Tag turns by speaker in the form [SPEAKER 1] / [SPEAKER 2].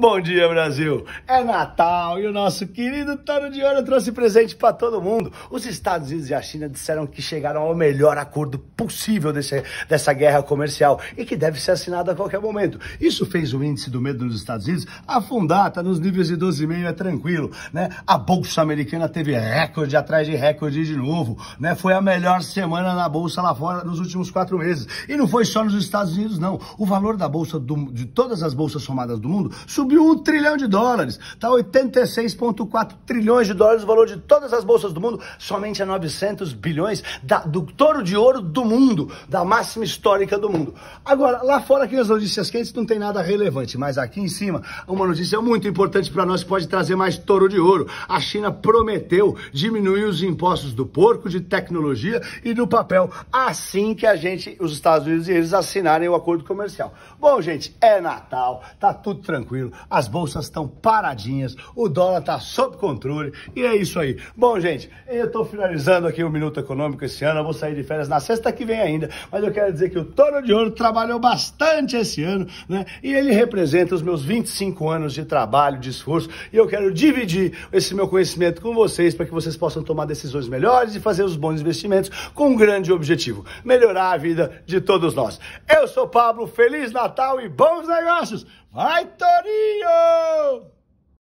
[SPEAKER 1] Bom dia, Brasil! É Natal e o nosso querido Tano de Ouro trouxe presente para todo mundo. Os Estados Unidos e a China disseram que chegaram ao melhor acordo possível desse, dessa guerra comercial e que deve ser assinado a qualquer momento. Isso fez o índice do medo nos Estados Unidos afundar, está nos níveis de 12,5, é tranquilo. Né? A Bolsa Americana teve recorde atrás de recorde de novo. Né? Foi a melhor semana na Bolsa lá fora nos últimos quatro meses. E não foi só nos Estados Unidos, não. O valor da Bolsa, do, de todas as bolsas somadas do mundo, subiu subiu um trilhão de dólares. Está 86,4 trilhões de dólares o valor de todas as bolsas do mundo, somente a 900 bilhões da, do touro de ouro do mundo, da máxima histórica do mundo. Agora, lá fora aqui nas notícias quentes não tem nada relevante, mas aqui em cima, uma notícia muito importante para nós pode trazer mais touro de ouro. A China prometeu diminuir os impostos do porco, de tecnologia e do papel, assim que a gente, os Estados Unidos e eles assinarem o acordo comercial. Bom, gente, é Natal, tá tudo tranquilo as bolsas estão paradinhas, o dólar está sob controle e é isso aí. Bom, gente, eu estou finalizando aqui o Minuto Econômico esse ano, eu vou sair de férias na sexta que vem ainda, mas eu quero dizer que o Tono de Ouro trabalhou bastante esse ano, né? E ele representa os meus 25 anos de trabalho, de esforço, e eu quero dividir esse meu conhecimento com vocês para que vocês possam tomar decisões melhores e fazer os bons investimentos com um grande objetivo: melhorar a vida de todos nós. Eu sou Pablo, Feliz Natal e bons negócios! Vai, Torinho!